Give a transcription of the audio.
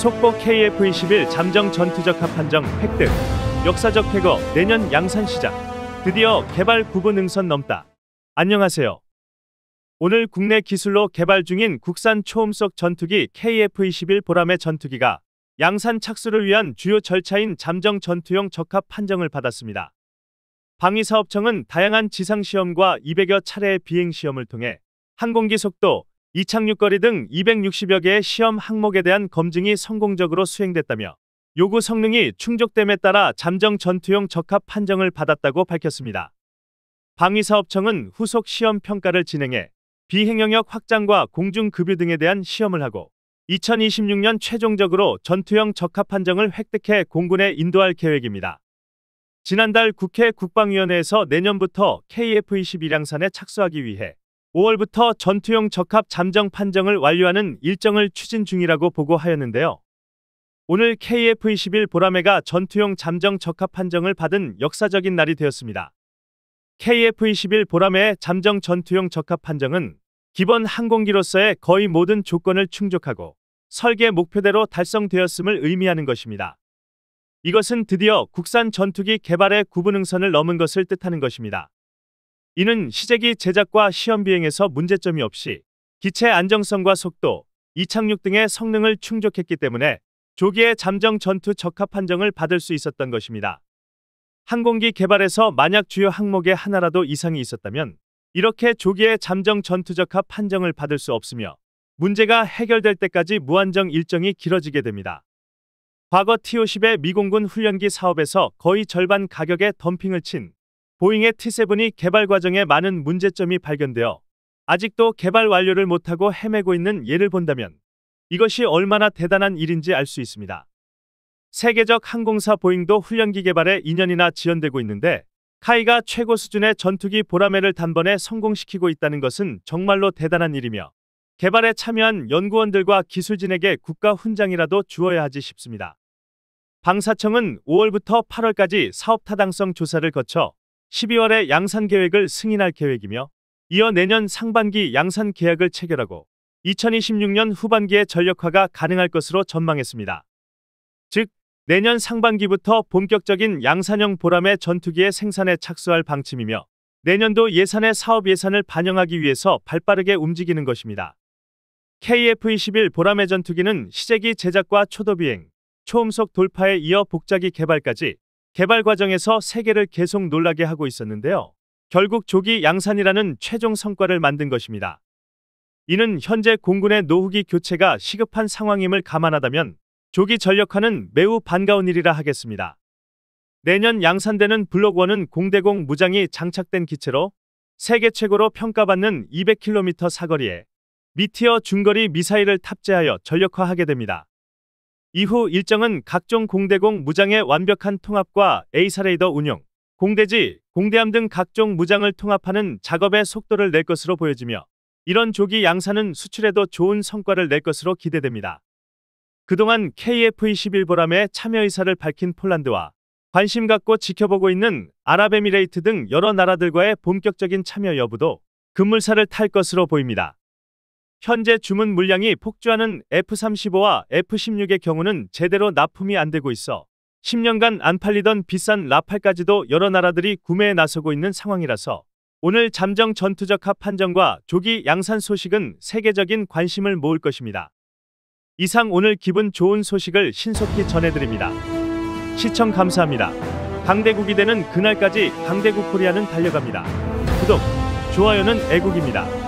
속보 KF-21 잠정 전투적 합판정 획득 역사적 해거 내년 양산 시작 드디어 개발 구분 능선 넘다 안녕하세요 오늘 국내 기술로 개발 중인 국산 초음속 전투기 KF-21 보람의 전투기가 양산 착수를 위한 주요 절차인 잠정 전투용 적합 판정을 받았습니다. 방위사업청은 다양한 지상시험과 200여 차례의 비행시험을 통해 항공기 속도, 이착륙거리 등 260여 개의 시험 항목에 대한 검증이 성공적으로 수행됐다며 요구 성능이 충족됨에 따라 잠정 전투용 적합 판정을 받았다고 밝혔습니다. 방위사업청은 후속 시험 평가를 진행해 비행영역 확장과 공중급유 등에 대한 시험을 하고 2026년 최종적으로 전투형 적합 판정을 획득해 공군에 인도할 계획입니다. 지난달 국회 국방위원회에서 내년부터 k f 2 1량산에 착수하기 위해 5월부터 전투용 적합 잠정 판정을 완료하는 일정을 추진 중이라고 보고하였는데요. 오늘 KF-21 보라매가 전투용 잠정 적합 판정을 받은 역사적인 날이 되었습니다. KF-21 보라매의 잠정 전투용 적합 판정은 기본 항공기로서의 거의 모든 조건을 충족하고 설계 목표대로 달성되었음을 의미하는 것입니다. 이것은 드디어 국산 전투기 개발의 구분응선을 넘은 것을 뜻하는 것입니다. 이는 시제기 제작과 시험 비행에서 문제점이 없이 기체 안정성과 속도, 이착륙 등의 성능을 충족했기 때문에 조기에 잠정 전투 적합 판정을 받을 수 있었던 것입니다. 항공기 개발에서 만약 주요 항목에 하나라도 이상이 있었다면 이렇게 조기에 잠정 전투 적합 판정을 받을 수 없으며 문제가 해결될 때까지 무한정 일정이 길어지게 됩니다. 과거 T-50의 미공군 훈련기 사업에서 거의 절반 가격에 덤핑을 친 보잉의 T7이 개발 과정에 많은 문제점이 발견되어 아직도 개발 완료를 못하고 헤매고 있는 예를 본다면 이것이 얼마나 대단한 일인지 알 수 있습니다. 세계적 항공사 보잉도 훈련기 개발에 2년이나 지연되고 있는데 카이가 최고 수준의 전투기 보라매를 단번에 성공시키고 있다는 것은 정말로 대단한 일이며 개발에 참여한 연구원들과 기술진에게 국가 훈장이라도 주어야 하지 싶습니다. 방사청은 5월부터 8월까지 사업 타당성 조사를 거쳐 12월에 양산 계획을 승인할 계획이며 이어 내년 상반기 양산 계약을 체결하고 2026년 후반기에 전력화가 가능할 것으로 전망했습니다. 즉, 내년 상반기부터 본격적인 양산형 보람의 전투기의 생산에 착수할 방침이며 내년도 예산의 사업 예산을 반영하기 위해서 발빠르게 움직이는 것입니다. KF-21 보람의 전투기는 시제기 제작과 초도 비행, 초음속 돌파에 이어 복자기 개발까지 개발 과정에서 세계를 계속 놀라게 하고 있었는데요. 결국 조기 양산이라는 최종 성과를 만든 것입니다. 이는 현재 공군의 노후기 교체가 시급한 상황임을 감안하다면 조기 전력화는 매우 반가운 일이라 하겠습니다. 내년 양산되는 블록원은 공대공 무장이 장착된 기체로 세계 최고로 평가받는 200km 사거리에 미티어 중거리 미사일을 탑재하여 전력화하게 됩니다. 이후 일정은 각종 공대공 무장의 완벽한 통합과 에이사레이더 운영 공대지, 공대함 등 각종 무장을 통합하는 작업의 속도를 낼 것으로 보여지며 이런 조기 양산은 수출에도 좋은 성과를 낼 것으로 기대됩니다. 그동안 KF-21 보람에 참여 의사를 밝힌 폴란드와 관심 갖고 지켜보고 있는 아랍에미레이트 등 여러 나라들과의 본격적인 참여 여부도 급물살을 탈 것으로 보입니다. 현재 주문 물량이 폭주하는 F-35와 F-16의 경우는 제대로 납품이 안 되고 있어 10년간 안 팔리던 비싼 라팔까지도 여러 나라들이 구매에 나서고 있는 상황이라서 오늘 잠정 전투적합 판정과 조기 양산 소식은 세계적인 관심을 모을 것입니다. 이상 오늘 기분 좋은 소식을 신속히 전해드립니다. 시청 감사합니다. 강대국이 되는 그날까지 강대국 코리아는 달려갑니다. 구독, 좋아요는 애국입니다.